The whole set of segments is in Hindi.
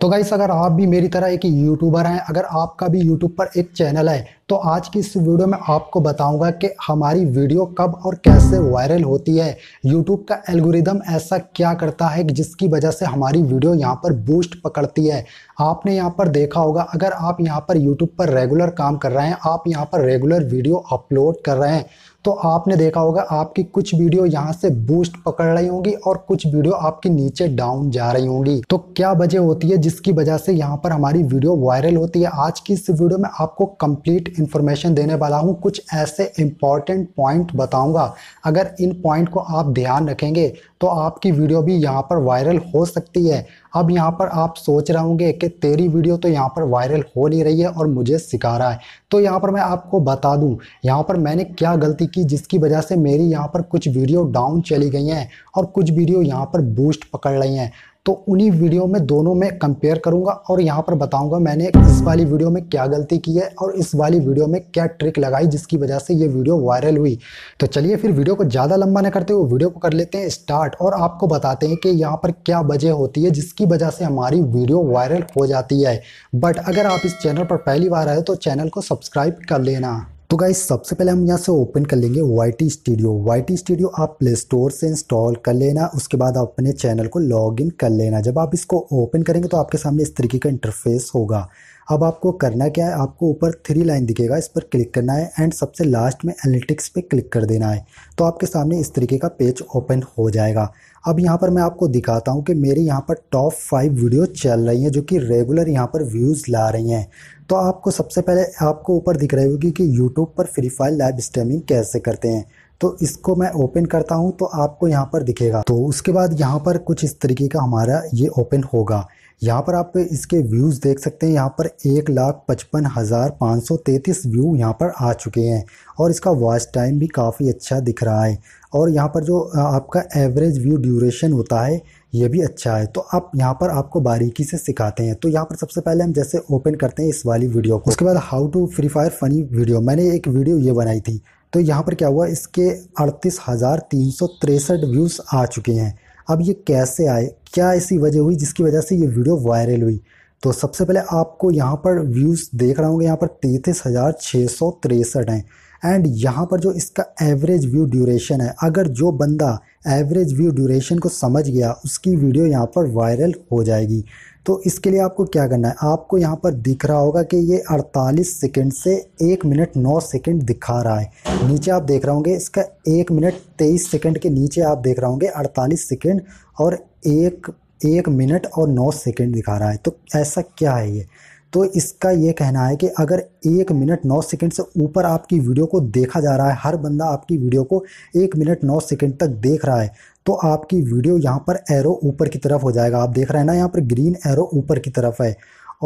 तो गाइस अगर आप भी मेरी तरह एक यूट्यूबर हैं अगर आपका भी यूट्यूब पर एक चैनल है तो आज की इस वीडियो में आपको बताऊंगा कि हमारी वीडियो कब और कैसे वायरल होती है यूट्यूब का एल्गोरिदम ऐसा क्या करता है जिसकी वजह से हमारी वीडियो यहाँ पर बूस्ट पकड़ती है आपने यहाँ पर देखा होगा अगर आप यहाँ पर यूट्यूब पर रेगुलर काम कर रहे हैं आप यहाँ पर रेगुलर वीडियो अपलोड कर रहे हैं तो आपने देखा होगा आपकी कुछ वीडियो यहाँ से बूस्ट पकड़ रही होंगी और कुछ वीडियो आपकी नीचे डाउन जा रही होंगी तो क्या वजह होती है जिसकी वजह से यहाँ पर हमारी वीडियो वायरल होती है आज की इस वीडियो में आपको कंप्लीट इन्फॉर्मेशन देने वाला हूँ कुछ ऐसे इंपॉर्टेंट पॉइंट बताऊंगा अगर इन पॉइंट को आप ध्यान रखेंगे तो आपकी वीडियो भी यहाँ पर वायरल हो सकती है अब यहाँ पर आप सोच रहे होंगे कि तेरी वीडियो तो यहाँ पर वायरल हो नहीं रही है और मुझे सिखा रहा है तो यहाँ पर मैं आपको बता दूँ यहाँ पर मैंने क्या गलती की जिसकी वजह से मेरी यहाँ पर कुछ वीडियो डाउन चली गई हैं और कुछ वीडियो यहाँ पर बूस्ट पकड़ रही हैं तो उन्हीं वीडियो में दोनों में कंपेयर करूंगा और यहाँ पर बताऊंगा मैंने इस वाली वीडियो में क्या गलती की है और इस वाली वीडियो में क्या ट्रिक लगाई जिसकी वजह से ये वीडियो वायरल हुई तो चलिए फिर वीडियो को ज़्यादा लंबा ना करते हुए वीडियो को कर लेते हैं स्टार्ट और आपको बताते हैं कि यहाँ पर क्या वजह होती है जिसकी वजह से हमारी वीडियो वायरल हो जाती है बट अगर आप इस चैनल पर पहली बार आए तो चैनल को सब्सक्राइब कर लेना तो गाइज सबसे पहले हम यहाँ से ओपन कर लेंगे Y T studio Y T studio आप प्ले स्टोर से इंस्टॉल कर लेना उसके बाद आप अपने चैनल को लॉग इन कर लेना जब आप इसको ओपन करेंगे तो आपके सामने इस तरीके का इंटरफेस होगा अब आपको करना क्या है आपको ऊपर थ्री लाइन दिखेगा इस पर क्लिक करना है एंड सबसे लास्ट में एनालिटिक्स पे क्लिक कर देना है तो आपके सामने इस तरीके का पेज ओपन हो जाएगा अब यहाँ पर मैं आपको दिखाता हूँ कि मेरी यहाँ पर टॉप फाइव वीडियो चल रही हैं जो कि रेगुलर यहाँ पर व्यूज़ ला रही हैं तो आपको सबसे पहले आपको ऊपर दिख रही होगी कि यूट्यूब पर फ्री फायर लाइव स्ट्रीमिंग कैसे करते हैं तो इसको मैं ओपन करता हूँ तो आपको यहाँ पर दिखेगा तो उसके बाद यहाँ पर कुछ इस तरीके का हमारा ये ओपन होगा यहाँ पर आप इसके व्यूज़ देख सकते हैं यहाँ पर एक लाख पचपन हज़ार पाँच सौ तैंतीस व्यू यहाँ पर आ चुके हैं और इसका वॉच टाइम भी काफ़ी अच्छा दिख रहा है और यहाँ पर जो आपका एवरेज व्यू ड्यूरेशन होता है ये भी अच्छा है तो आप यहाँ पर आपको बारीकी से सिखाते हैं तो यहाँ पर सबसे पहले हम जैसे ओपन करते हैं इस वाली वीडियो को उसके बाद how to free fire funny video मैंने एक वीडियो ये बनाई थी तो यहाँ पर क्या हुआ इसके अड़तीस हज़ार तीन सौ तिरसठ व्यूज़ आ चुके हैं अब ये कैसे आए क्या ऐसी वजह हुई जिसकी वजह से ये वीडियो वायरल हुई तो सबसे पहले आपको यहाँ पर व्यूज़ देख रहा होंगे यहाँ पर तैंतीस हज़ार छः सौ तिरसठ हैं एंड यहाँ पर जो इसका एवरेज व्यू ड्यूरेशन है अगर जो बंदा एवरेज व्यू ड्यूरेशन को समझ गया उसकी वीडियो यहाँ पर वायरल हो जाएगी तो इसके लिए आपको क्या करना है आपको यहाँ पर दिख रहा होगा कि ये 48 सेकंड से एक मिनट नौ सेकंड दिखा रहा है नीचे आप देख रहे होंगे इसका एक मिनट तेईस सेकंड के नीचे आप देख रहे होंगे अड़तालीस सेकेंड और एक एक मिनट और नौ सेकेंड दिखा रहा है तो ऐसा क्या है ये तो इसका ये कहना है कि अगर एक मिनट नौ सेकंड से ऊपर आपकी वीडियो को देखा जा रहा है हर बंदा आपकी वीडियो को एक मिनट नौ सेकंड तक देख रहा है तो आपकी वीडियो यहाँ पर एरो ऊपर की तरफ हो जाएगा आप देख रहे हैं ना यहाँ पर ग्रीन एरो ऊपर की तरफ है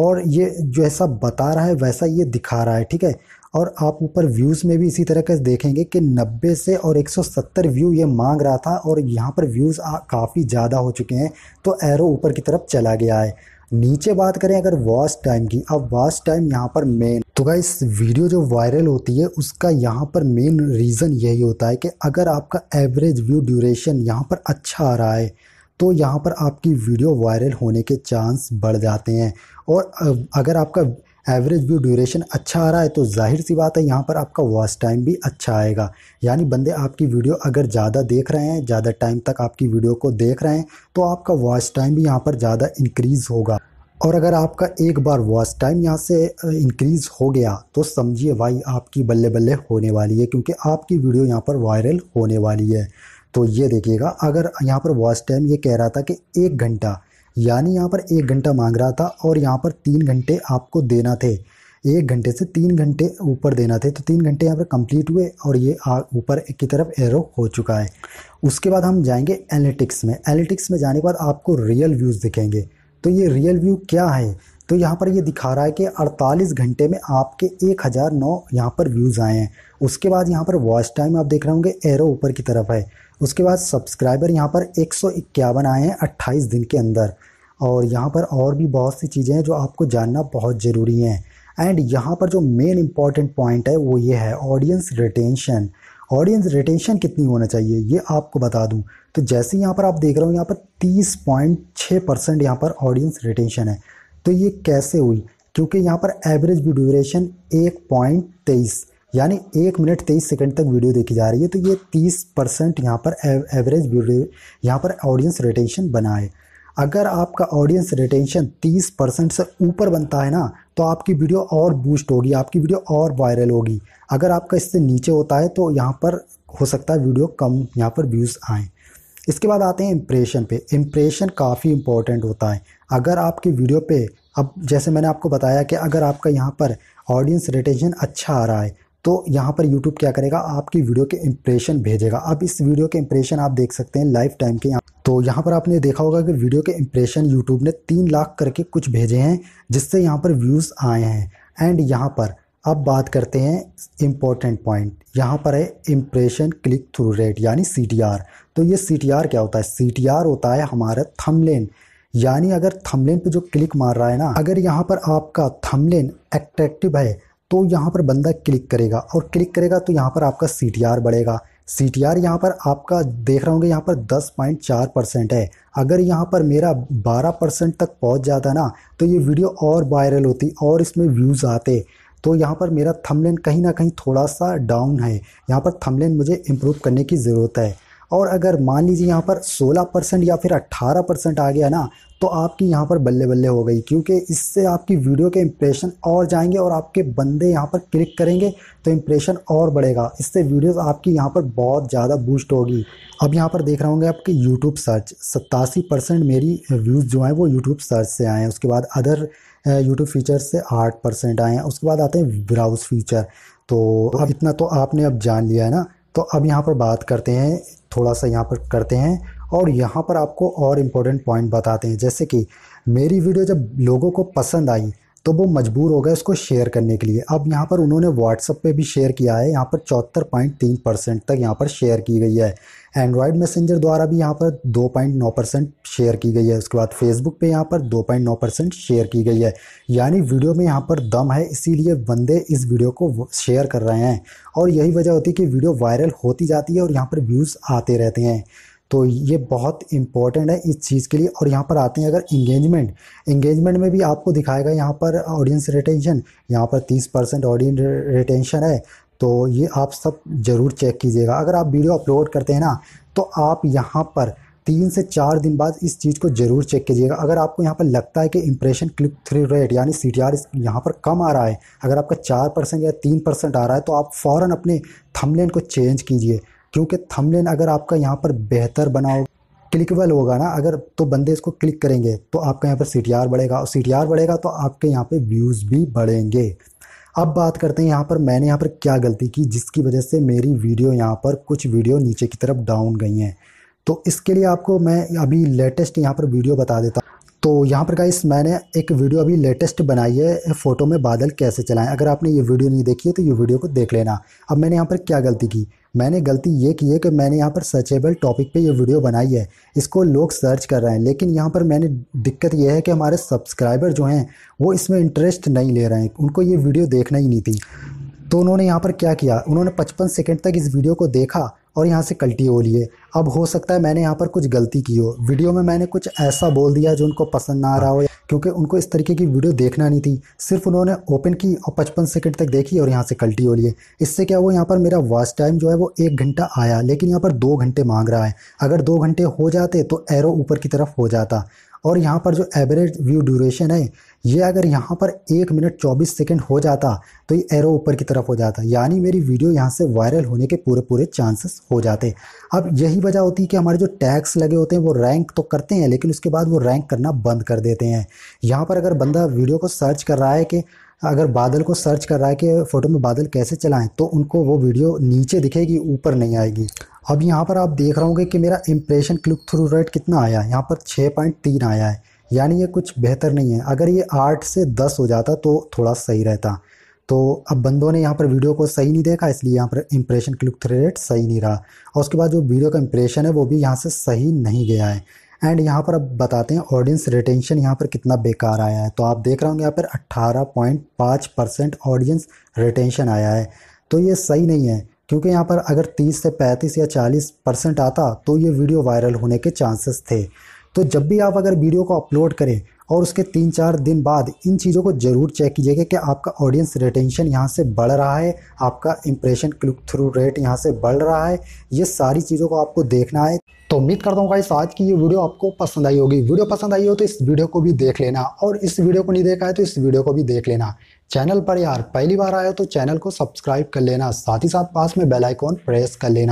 और ये जो सब बता रहा है वैसा ये दिखा रहा है ठीक है और आप ऊपर व्यूज़ में भी इसी तरह का देखेंगे कि 90 से और 170 व्यू ये मांग रहा था और यहाँ पर व्यूज़ काफ़ी ज़्यादा हो चुके हैं तो एरो ऊपर की तरफ चला गया है नीचे बात करें अगर वॉच टाइम की अब वॉच टाइम यहाँ पर मेन तो गाइस वीडियो जो वायरल होती है उसका यहाँ पर मेन रीज़न यही होता है कि अगर आपका एवरेज व्यू ड्यूरेशन यहाँ पर अच्छा आ रहा है तो यहाँ पर आपकी वीडियो वायरल होने के चांस बढ़ जाते हैं और अगर आपका एवरेज व्यू ड्यूरेशन अच्छा आ रहा है तो जाहिर सी बात है यहाँ पर आपका वॉच टाइम भी अच्छा आएगा यानी बंदे आपकी वीडियो अगर ज़्यादा देख रहे हैं ज़्यादा टाइम तक आपकी वीडियो को देख रहे हैं तो आपका वॉच टाइम भी यहाँ पर ज़्यादा इंक्रीज़ होगा और अगर आपका एक बार वॉच टाइम यहाँ से इंक्रीज़ हो गया तो समझिए भाई आपकी बल्ले बल्ले होने वाली है क्योंकि आपकी वीडियो यहाँ पर वायरल होने वाली है तो ये देखिएगा अगर यहाँ पर वॉच टाइम ये कह रहा था कि एक घंटा यानी यहाँ पर एक घंटा मांग रहा था और यहाँ पर तीन घंटे आपको देना थे एक घंटे से तीन घंटे ऊपर देना थे तो तीन घंटे यहाँ पर कंप्लीट हुए और ये ऊपर की तरफ एरो हो चुका है उसके बाद हम जाएंगे एनालिटिक्स में एनालिटिक्स में जाने के बाद आपको रियल व्यूज़ दिखेंगे तो ये रियल व्यू क्या है तो यहाँ पर ये दिखा रहा है कि 48 घंटे में आपके 1009 हज़ार यहाँ पर व्यूज़ आए हैं उसके बाद यहाँ पर वॉच टाइम आप देख रहे होंगे एरो ऊपर की तरफ है उसके बाद सब्सक्राइबर यहाँ पर एक आए हैं अट्ठाईस दिन के अंदर और यहाँ पर और भी बहुत सी चीज़ें हैं जो आपको जानना बहुत ज़रूरी हैं एंड यहाँ पर जो मेन इम्पॉर्टेंट पॉइंट है वो ये है ऑडियंस रिटेंशन ऑडियंस रिटेंशन कितनी होना चाहिए ये आपको बता दूँ तो जैसे यहाँ पर आप देख रहे हो यहाँ पर तीस पॉइंट छः परसेंट यहाँ पर ऑडियंस रिटेंशन है तो ये कैसे हुई क्योंकि यहाँ पर एवरेज भी ड्यूरेशन एक पॉइंट तेईस यानी एक मिनट तेईस सेकंड तक वीडियो देखी जा रही है तो ये तीस परसेंट यहाँ पर एवरेज यहाँ पर ऑडियंस रिटेंशन बना है अगर आपका ऑडियंस रिटेंशन 30 परसेंट से ऊपर बनता है ना तो आपकी वीडियो और बूस्ट होगी आपकी वीडियो और वायरल होगी अगर आपका इससे नीचे होता है तो यहाँ पर हो सकता है वीडियो कम यहाँ पर व्यूज़ आएँ इसके बाद आते हैं इम्प्रेशन पे इम्प्रेशन काफ़ी इम्पॉर्टेंट होता है अगर आपकी वीडियो पे अब जैसे मैंने आपको बताया कि अगर आपका यहाँ पर ऑडियंस रिटेंशन अच्छा आ रहा है तो यहाँ पर YouTube क्या करेगा आपकी वीडियो के इम्प्रेशन भेजेगा अब इस वीडियो के इम्प्रेशन आप देख सकते हैं लाइफ टाइम के यहाँ तो यहाँ पर आपने देखा होगा कि वीडियो के इम्प्रेशन यूट्यूब ने तीन लाख करके कुछ भेजे हैं जिससे यहाँ पर व्यूज़ आए हैं एंड यहाँ पर अब बात करते हैं इम्पोर्टेंट पॉइंट यहाँ पर है इम्प्रेशन क्लिक थ्रू रेट यानी सी तो ये सी क्या होता है सी होता है हमारा थमलेन यानी अगर थमलेन पे जो क्लिक मार रहा है ना अगर यहाँ पर आपका थमलेन एट्रैक्टिव है तो यहाँ पर बंदा क्लिक करेगा और क्लिक करेगा तो यहाँ पर आपका सी बढ़ेगा सी टी आर यहाँ पर आपका देख रहा होंगे यहाँ पर दस पॉइंट चार परसेंट है अगर यहाँ पर मेरा बारह परसेंट तक पहुँच जाता ना तो ये वीडियो और वायरल होती और इसमें व्यूज़ आते तो यहाँ पर मेरा थंबनेल कहीं ना कहीं थोड़ा सा डाउन है यहाँ पर थंबनेल मुझे इम्प्रूव करने की ज़रूरत है और अगर मान लीजिए यहाँ पर 16 परसेंट या फिर 18 परसेंट आ गया ना तो आपकी यहाँ पर बल्ले बल्ले हो गई क्योंकि इससे आपकी वीडियो के इम्प्रेशन और जाएंगे और आपके बंदे यहाँ पर क्लिक करेंगे तो इम्प्रेशन और बढ़ेगा इससे वीडियोस आपकी यहाँ पर बहुत ज़्यादा बूस्ट होगी अब यहाँ पर देख रहा होंगे आपके यूट्यूब सर्च सत्तासी परसेंट मेरी व्यूज़ जो हैं वो यूट्यूब सर्च से आए हैं उसके बाद अदर यूट्यूब फीचर से आठ परसेंट आए हैं उसके बाद आते हैं ब्राउज़ फीचर तो अब इतना तो आपने अब जान लिया है ना तो अब यहाँ पर बात करते हैं थोड़ा सा यहाँ पर करते हैं और यहाँ पर आपको और इम्पोर्टेंट पॉइंट बताते हैं जैसे कि मेरी वीडियो जब लोगों को पसंद आई तो वो मजबूर हो गए उसको शेयर करने के लिए अब यहाँ पर उन्होंने व्हाट्सअप पे भी शेयर किया है यहाँ पर चौहत्तर पॉइंट तीन परसेंट तक यहाँ पर शेयर की गई है एंड्रॉयड मैसेंजर द्वारा भी यहाँ पर दो पॉइंट नौ परसेंट शेयर की गई है उसके बाद फेसबुक पे यहाँ पर दो पॉइंट नौ परसेंट शेयर की गई है यानी वीडियो में यहाँ पर दम है इसीलिए बंदे इस वीडियो को शेयर कर रहे हैं और यही वजह होती है कि वीडियो वायरल होती जाती है और यहाँ पर व्यूज़ आते रहते हैं तो ये बहुत इंपॉर्टेंट है इस चीज़ के लिए और यहाँ पर आते हैं अगर इंगेजमेंट इंगेजमेंट में भी आपको दिखाएगा यहाँ पर ऑडियंस रिटेंशन यहाँ पर तीस परसेंट ऑडियंस रिटेंशन है तो ये आप सब ज़रूर चेक कीजिएगा अगर आप वीडियो अपलोड करते हैं ना तो आप यहाँ पर तीन से चार दिन बाद इस चीज़ को ज़रूर चेक कीजिएगा अगर आपको यहाँ पर लगता है कि इंप्रेशन क्लिक थ्री रेट यानी सी टी आर यहाँ पर कम आ रहा है अगर आपका चार परसेंट या तीन परसेंट आ रहा है तो आप फ़ौरन अपने थमलेन को चेंज कीजिए क्योंकि थंबनेल अगर आपका यहाँ पर बेहतर बनाओ क्लिकेबल होगा ना अगर तो बंदे इसको क्लिक करेंगे तो आपका यहाँ पर सी बढ़ेगा और सी बढ़ेगा तो आपके यहाँ पर व्यूज़ भी बढ़ेंगे अब बात करते हैं यहाँ पर मैंने यहाँ पर क्या गलती की जिसकी वजह से मेरी वीडियो यहाँ पर कुछ वीडियो नीचे की तरफ डाउन गई हैं तो इसके लिए आपको मैं अभी लेटेस्ट यहाँ पर वीडियो बता देता तो यहाँ पर गाइस मैंने एक वीडियो अभी लेटेस्ट बनाई है फ़ोटो में बादल कैसे चलाएं अगर आपने ये वीडियो नहीं देखी है तो ये वीडियो को देख लेना अब मैंने यहाँ पर क्या गलती की मैंने गलती ये की है कि मैंने यहाँ पर सर्चेबल टॉपिक पे ये वीडियो बनाई है इसको लोग सर्च कर रहे हैं लेकिन यहाँ पर मैंने दिक्कत यह है कि हमारे सब्सक्राइबर जो हैं वो इसमें इंटरेस्ट नहीं ले रहे हैं उनको ये वीडियो देखना ही नहीं थी तो उन्होंने यहाँ पर क्या किया उन्होंने पचपन सेकेंड तक इस वीडियो को देखा और यहाँ से कल्टी हो लिए अब हो सकता है मैंने यहाँ पर कुछ गलती की हो वीडियो में मैंने कुछ ऐसा बोल दिया जो उनको पसंद ना आ रहा हो क्योंकि उनको इस तरीके की वीडियो देखना नहीं थी सिर्फ उन्होंने ओपन की और पचपन सेकंड तक देखी और यहाँ से कल्टी हो लिए इससे क्या हुआ यहाँ पर मेरा वॉच टाइम जो है वो एक घंटा आया लेकिन यहाँ पर दो घंटे मांग रहा है अगर दो घंटे हो जाते तो एरो ऊपर की तरफ हो जाता और यहाँ पर जो एवरेज व्यू ड्यूरेशन है ये अगर यहाँ पर एक मिनट चौबीस सेकेंड हो जाता तो ये एरो ऊपर की तरफ हो जाता यानी मेरी वीडियो यहाँ से वायरल होने के पूरे पूरे चांसेस हो जाते अब यही वजह होती है कि हमारे जो टैक्स लगे होते हैं वो रैंक तो करते हैं लेकिन उसके बाद वो रैंक करना बंद कर देते हैं यहाँ पर अगर बंदा वीडियो को सर्च कर रहा है कि अगर बादल को सर्च कर रहा है कि फ़ोटो में बादल कैसे चलाएं तो उनको वो वीडियो नीचे दिखेगी ऊपर नहीं आएगी अब यहाँ पर आप देख रहे होंगे कि मेरा इम्प्रेशन क्लिक थ्रू रेट कितना आया है यहाँ पर छः पॉइंट तीन आया है यानी ये कुछ बेहतर नहीं है अगर ये आठ से दस हो जाता तो थोड़ा सही रहता तो अब बंदों ने यहाँ पर वीडियो को सही नहीं देखा इसलिए यहाँ पर इम्प्रेशन क्लिक थ्रू रेट सही नहीं रहा और उसके बाद जो वीडियो का इम्प्रेशन है वो भी यहाँ से सही नहीं गया है एंड यहाँ पर अब बताते हैं ऑडियंस रिटेंशन यहाँ पर कितना बेकार आया है तो आप देख रहे होंगे यहाँ पर 18.5 परसेंट ऑडियंस रिटेंशन आया है तो ये सही नहीं है क्योंकि यहाँ पर अगर 30 से 35 या 40 परसेंट आता तो ये वीडियो वायरल होने के चांसेस थे तो जब भी आप अगर वीडियो को अपलोड करें और उसके तीन चार दिन बाद इन चीज़ों को ज़रूर चेक कीजिएगा कि आपका ऑडियंस रिटेंशन यहाँ से बढ़ रहा है आपका इंप्रेशन क्लिक थ्रू रेट यहाँ से बढ़ रहा है ये सारी चीज़ों को आपको देखना है तो उम्मीद करता हूँ गाइस आज की ये वीडियो आपको पसंद आई होगी वीडियो पसंद आई हो तो इस वीडियो को भी देख लेना और इस वीडियो को नहीं देखा है तो इस वीडियो को भी देख लेना चैनल पर यार पहली बार आया तो चैनल को सब्सक्राइब कर लेना साथ ही साथ पास में बेल आइकॉन प्रेस कर लेना